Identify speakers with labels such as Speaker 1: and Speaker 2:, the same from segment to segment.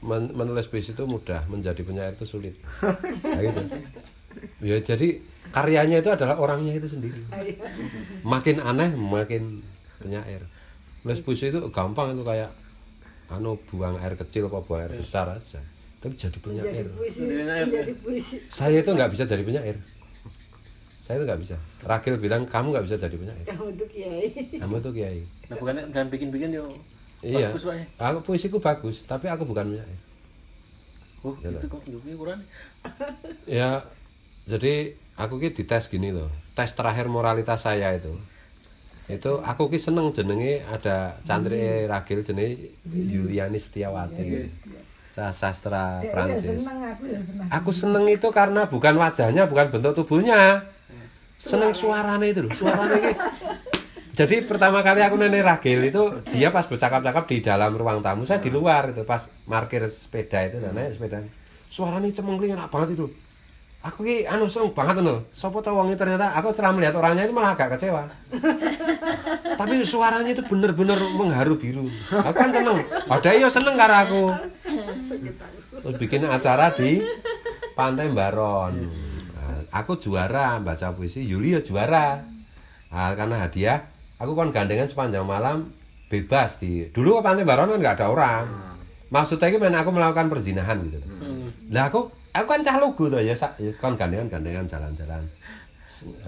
Speaker 1: men menulis puisi itu mudah, menjadi penyair itu sulit. Nah, gitu. Ya jadi karyanya itu adalah orangnya itu sendiri. Makin aneh, makin penyair. menulis puisi itu gampang itu kayak anu buang air kecil apa buang air besar aja. Tapi jadi penyair. Saya itu nggak bisa jadi penyair. Saya itu nggak bisa. Rakil bilang kamu nggak bisa jadi penyair. Kamu tuh kiai. Kamu tuh kiai. Nah bukan dan bikin-bikin yuk Iya. Bagus pak. Ya? Aku puisiku bagus, tapi aku bukan penyair. Oh, ya, itu kok ya, jadi aku ki tes gini loh. Tes terakhir moralitas saya itu. Itu hmm. aku ki seneng jenenge ada cantri hmm. ragil jenenge Yuliani Setiawati. Iya, iya, iya. sastra ya, Prancis. aku, ya, aku seneng itu karena bukan wajahnya, bukan bentuk tubuhnya. Iya. Seneng suaranya itu loh. Suaranya jadi pertama kali aku nenek Ragil itu dia pas bercakap-cakap di dalam ruang tamu saya di hmm. luar itu pas parkir sepeda itu dan naik sepeda suaranya cemengkling enak banget itu aku ki anu seneng banget loh sopo tau wangi ternyata aku telah melihat orangnya itu malah agak kecewa tapi suaranya itu bener-bener mengharu biru aku kan seneng ada yo ya seneng karena aku terus bikin acara di pantai Baron aku juara baca puisi Yulia ya juara ah, karena hadiah aku kan gandengan sepanjang malam bebas di dulu ke pantai Baron kan nggak ada orang hmm. maksudnya gimana aku melakukan perzinahan gitu hmm. nah aku aku kan cah lugu tuh ya kan gandengan gandengan jalan-jalan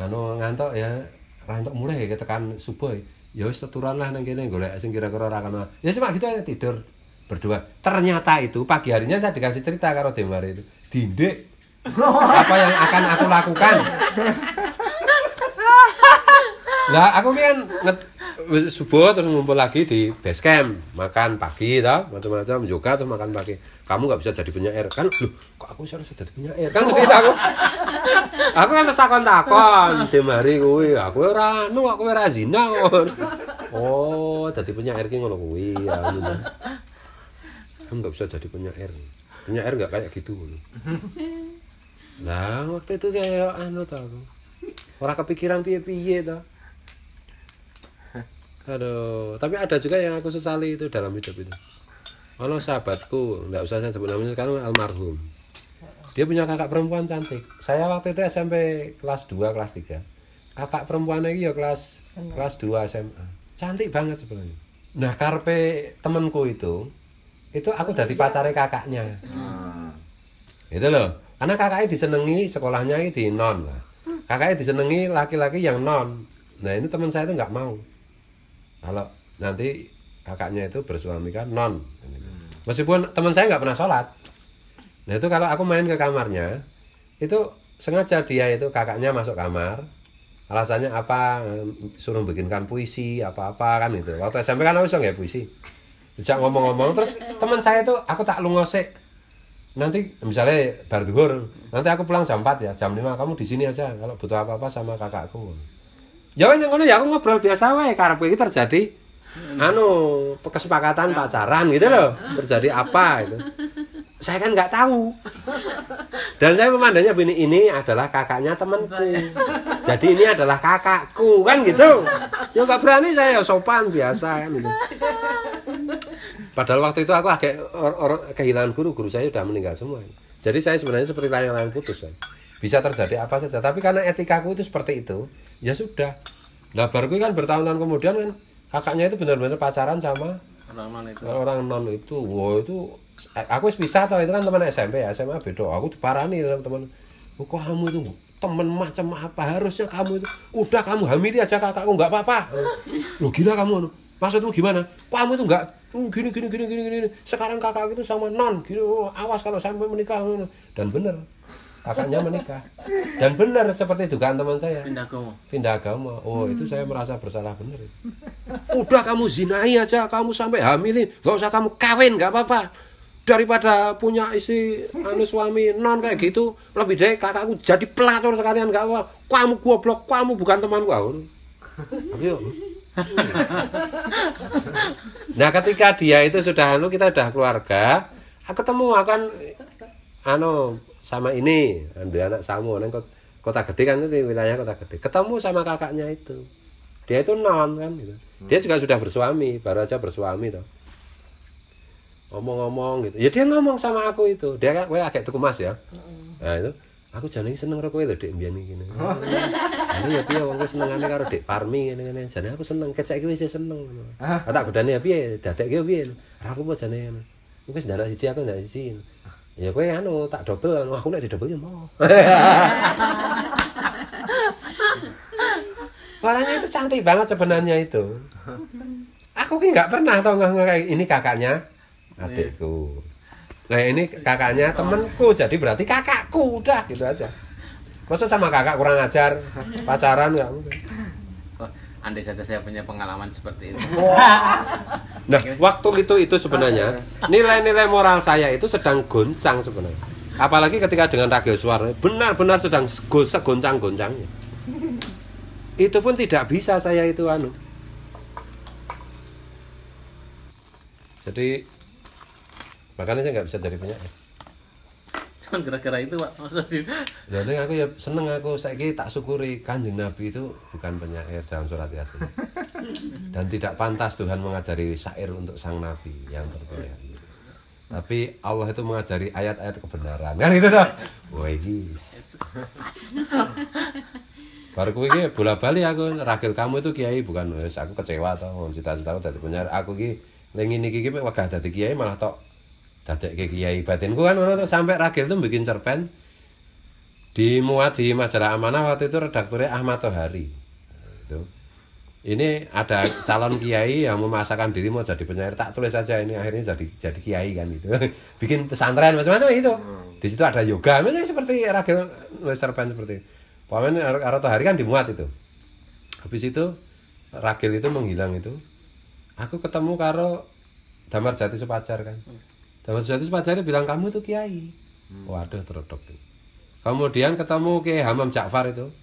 Speaker 1: anu ngantuk ya rantok mulai ya kan subuh ya wis teturan lah nang kene golek sing kira-kira ora kena ya cuma gitu aja tidur berdua ternyata itu pagi harinya saya dikasih cerita karo Demar itu dindik apa yang akan aku lakukan lah aku kan nget subuh terus ngumpul lagi di base camp, makan pagi tau macam-macam juga terus makan pagi. Kamu nggak bisa jadi penyair kan? lu kok aku harus jadi penyair? Kan cerita aku. aku kan takon-takon di kuwi, aku ya ora nu aku ya ora zina. Oh, jadi penyair ki ngono kuwi ya. Kamu nggak bisa jadi penyair. Penyair nggak kayak gitu. Nah, waktu itu kayak anu tau aku. Orang kepikiran piye-piye tau. Aduh, tapi ada juga yang aku sesali itu dalam hidup itu. kalau sahabatku, nggak usah saya sebut namanya sekarang almarhum. Dia punya kakak perempuan cantik. Saya waktu itu SMP kelas 2, kelas 3. Kakak perempuannya itu ya kelas Senang. kelas 2 SMA. Cantik banget sebenarnya. Nah, karpe temanku itu itu aku jadi pacare kakaknya. Hmm. Ah. Itu loh. Karena kakaknya disenangi sekolahnya itu di non lah. Kakaknya disenangi laki-laki yang non. Nah, ini teman saya itu nggak mau kalau nanti kakaknya itu bersuami kan non meskipun teman saya nggak pernah sholat nah itu kalau aku main ke kamarnya itu sengaja dia itu kakaknya masuk kamar alasannya apa suruh bikinkan puisi apa-apa kan itu waktu SMP kan aku nggak puisi sejak ngomong-ngomong terus teman saya itu aku tak lungosek nanti misalnya bar nanti aku pulang jam 4 ya jam 5 kamu di sini aja kalau butuh apa-apa sama kakakku ya wes ngono ya aku ngobrol biasa wae Karena iki terjadi anu kesepakatan ya. pacaran gitu loh ya. terjadi apa itu saya kan nggak tahu dan saya memandangnya begini ini adalah kakaknya temanku jadi ini adalah kakakku kan gitu ya nggak berani saya ya, sopan biasa kan gitu padahal waktu itu aku agak or, or, kehilangan guru guru saya sudah meninggal semua jadi saya sebenarnya seperti layang-layang putus ya. bisa terjadi apa saja tapi karena etikaku itu seperti itu ya sudah nah baru gue kan bertahun-tahun kemudian kan kakaknya itu benar-benar pacaran sama nah, orang non itu orang non itu wow eh, itu aku bisa tau itu kan teman SMP ya SMA bedo aku tuh diparani sama teman teman oh, kok kamu itu teman macam apa harusnya kamu itu udah kamu hamili aja kakakku nggak apa-apa lo gila kamu anu. maksudmu gimana kamu itu nggak hmm, gini gini gini gini gini sekarang kakak itu sama non gini oh, awas kalau sampai menikah anu. dan bener kakaknya menikah dan benar seperti itu kan teman saya pindah agama pindah agama oh hmm. itu saya hmm. merasa bersalah benar udah kamu zinai aja kamu sampai hamilin gak usah kamu kawin gak apa-apa daripada punya istri anu suami non kayak gitu lebih baik kakakku jadi pelacur sekalian gak apa kamu goblok kamu bukan teman gua tapi nah ketika dia itu sudah anu kita udah keluarga aku ketemu akan anu sama ini ambil anak samu neng kota gede kan itu wilayah kota gede ketemu sama kakaknya itu dia itu non kan gitu hmm. dia juga sudah bersuami baru aja bersuami tuh ngomong-ngomong gitu ya dia ngomong sama aku itu dia kayak kayak agak tukumas ya hmm. nah itu aku jadi seneng rokok itu dek biar nih gini ini ya ya orang seneng aneh karo dek Parmi gini gini jadi aku seneng kecek gue sih seneng. kata aku dani ya gue biar dia, Ora apa ini gue sedara sih aku ndak sih ya kowe anu tak dobel aku nek didobel ya mau orangnya itu cantik banget sebenarnya itu aku ki nggak pernah tau nggak kayak ini kakaknya iya. adikku nah ini kakaknya temenku jadi berarti kakakku udah gitu aja masa sama kakak kurang ajar pacaran nggak mungkin andai saja saya punya pengalaman seperti itu Nah, waktu itu itu sebenarnya ah. nilai-nilai moral saya itu sedang goncang sebenarnya. Apalagi ketika dengan Raga Suara, benar-benar sedang goncang-goncangnya. Itu pun tidak bisa saya itu anu. Jadi makanya saya nggak bisa jadi punya. Cuman gara-gara itu pak maksudnya. Jadi aku ya seneng aku saya tak syukuri kanjeng Nabi itu bukan penyair dalam surat yasin dan tidak pantas Tuhan mengajari syair untuk sang nabi yang terpilih tapi Allah itu mengajari ayat-ayat kebenaran kan itu dah wah guys baru kuwi bola balik aku ragil kamu itu kiai bukan wes aku kecewa tau cita-cita aku dari penyiar aku ini lengi niki gini wakah dari kiai malah tok dadek ke kiai batinku kan mana tuh sampai ragil tuh bikin cerpen dimuat di majalah amanah waktu itu redakturnya Ahmad Tohari nah, itu ini ada calon kiai yang memasakkan diri mau jadi penyair tak tulis saja ini akhirnya jadi jadi kiai kan gitu bikin pesantren macam-macam itu di situ ada yoga macam seperti ragil serpen seperti paman arah hari kan dimuat itu habis itu ragil itu menghilang itu aku ketemu karo Damar Jati sepacar kan Damar Jati sepacar itu bilang kamu itu kiai hmm. waduh terodok kemudian ketemu ke Hamam Ja'far itu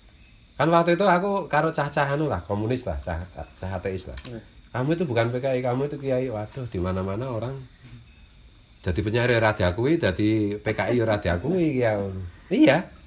Speaker 1: kan waktu itu aku karo cah-cah anu lah komunis lah cah, cah ateis lah iya. kamu itu bukan PKI kamu itu kiai waduh di mana mana orang jadi penyair ya, radio akui jadi PKI ora ya, diakui ya iya